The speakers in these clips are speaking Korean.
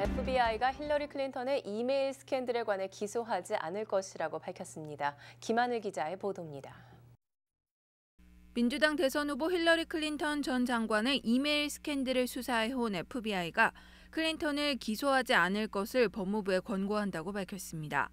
FBI가 힐러리 클린턴의 이메일 스캔들에 관해 기소하지 않을 것이라고 밝혔습니다. 김하늘 기자의 보도입니다. 민주당 대선 후보 힐러리 클린턴 전 장관의 이메일 스캔들을 수사해온 FBI가 클린턴을 기소하지 않을 것을 법무부에 권고한다고 밝혔습니다.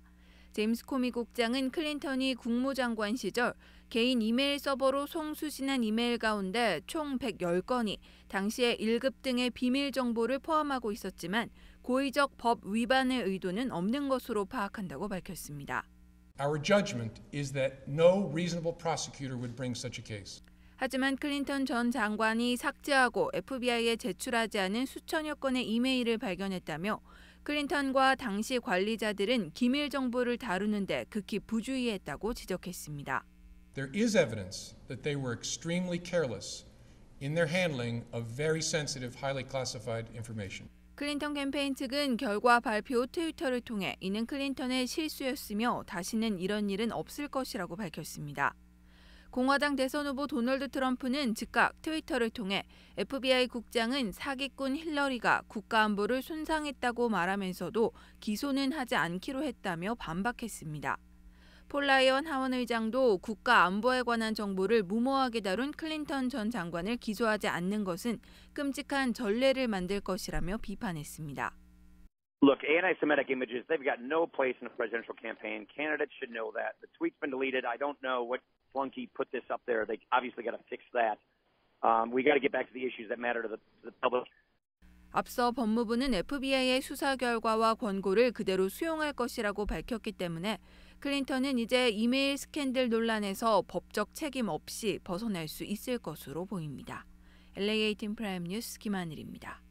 제임스 코미 국장은 클린턴이 국무장관 시절 개인 이메일 서버로 송수신한 이메일 가운데 총 110건이 당시에 1급 등의 비밀 정보를 포함하고 있었지만 고의적 법 위반의 의도는 없는 것으로 파악한다고 밝혔습니다. Our judgment is that no reasonable prosecutor would bring such a case. 하지만 클린턴 전 장관이 삭제하고 FBI에 제출하지 않은 수천여 건의 이메일을 발견했다며 클린턴과 당시 관리자들은 기밀 정보를 다루는데 극히 부주의했다고 지적했습니다. There is evidence that they were extremely careless in their handling of very sensitive, highly classified information. 클린턴 캠페인 측은 결과 발표 트위터를 통해 이는 클린턴의 실수였으며 다시는 이런 일은 없을 것이라고 밝혔습니다. 공화당 대선 후보 도널드 트럼프는 즉각 트위터를 통해 FBI 국장은 사기꾼 힐러리가 국가안보를 손상했다고 말하면서도 기소는 하지 않기로 했다며 반박했습니다. 폴라이언 하원 의장도 국가 안보에 관한 정보를 무모하게 다룬 클린턴 전 장관을 기소하지 않는 것은 끔찍한 전례를 만들 것이라며 비판했습니다. Look, anti-Semitic images, they've got no place in a presidential campaign. Candidates should know that. The tweet's been deleted. I don't know what flunky put this up there. They obviously got to fix that. Um, we got to get back to the issues that matter to the, to the public. 앞서 법무부는 FBI의 수사 결과와 권고를 그대로 수용할 것이라고 밝혔기 때문에 클린턴은 이제 이메일 스캔들 논란에서 법적 책임 없이 벗어날 수 있을 것으로 보입니다. LA 18 프라임 뉴스 김하늘입니다.